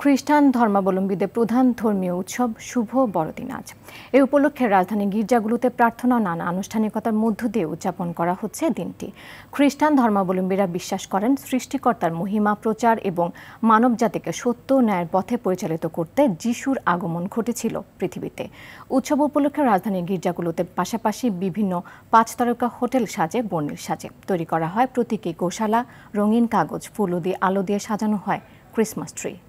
খ্রিস্টান ধর্মাবলম্বীদের প্রধান ধর্মীয় উৎসব শুভ বড়দিন আজ এ উপলক্ষে রাজধানীর গির্জাগুলোতে প্রার্থনা নানা আনুষ্ঠানিকতার মধ্য দিয়ে উদযাপন করা হচ্ছে দিনটি খ্রিস্টান ধর্মাবলম্বীরা বিশ্বাস করেন সৃষ্টিকর্তার মহিমা প্রচার এবং মানবজাতিকে সত্য ন্যায়ের পথে পরিচালিত করতে যিশুর আগমন ঘটেছিল পৃথিবীতে উৎসব উপলক্ষে রাজধানীর গির্জাগুলোতে পাশাপাশি বিভিন্ন পাঁচ তারকা হোটেল সাজে বর্ণিল সাজে তৈরি করা হয় প্রতীকী গোশালা রঙিন কাগজ ফুল দিয়ে আলো দিয়ে সাজানো হয় ক্রিসমাস ট্রি